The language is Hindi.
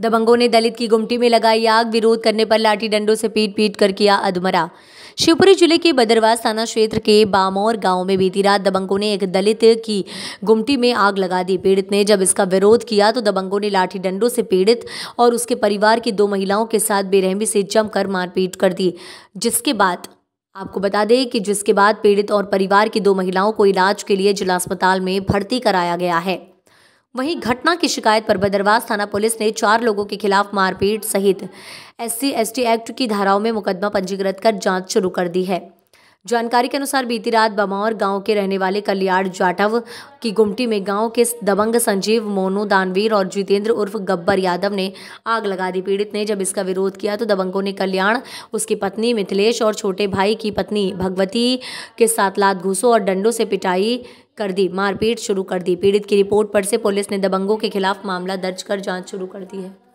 दबंगों ने दलित की गुमटी में लगाई आग विरोध करने पर लाठी डंडों से पीट पीट कर किया अधमरा शिवपुरी जिले के बदरवास थाना क्षेत्र के बामौर गांव में बीती रात दबंगों ने एक दलित की गुमटी में आग लगा दी पीड़ित ने जब इसका विरोध किया तो दबंगों ने लाठी डंडों से पीड़ित और उसके परिवार की दो महिलाओं के साथ बेरहमी से जमकर मारपीट कर दी जिसके बाद आपको बता दें कि जिसके बाद पीड़ित और परिवार की दो महिलाओं को इलाज के लिए जिला अस्पताल में भर्ती कराया गया है वहीं घटना की शिकायत पर बदरवास थाना पुलिस ने चार लोगों के खिलाफ मारपीट सहित एससी एसटी एक्ट की धाराओं में मुकदमा पंजीकृत कर जांच शुरू कर दी है जानकारी के अनुसार बीती रात बमौर गांव के रहने वाले कल्याण जाटव की गुमटी में गांव के दबंग संजीव मोनू दानवीर और जितेंद्र उर्फ गब्बर यादव ने आग लगा दी पीड़ित ने जब इसका विरोध किया तो दबंगों ने कल्याण उसकी पत्नी मिथिलेश और छोटे भाई की पत्नी भगवती के साथ लात घूसो और डंडों से पिटाई कर दी मारपीट शुरू कर दी पीड़ित की रिपोर्ट पर से पुलिस ने दबंगों के खिलाफ मामला दर्ज कर जाँच शुरू कर दी है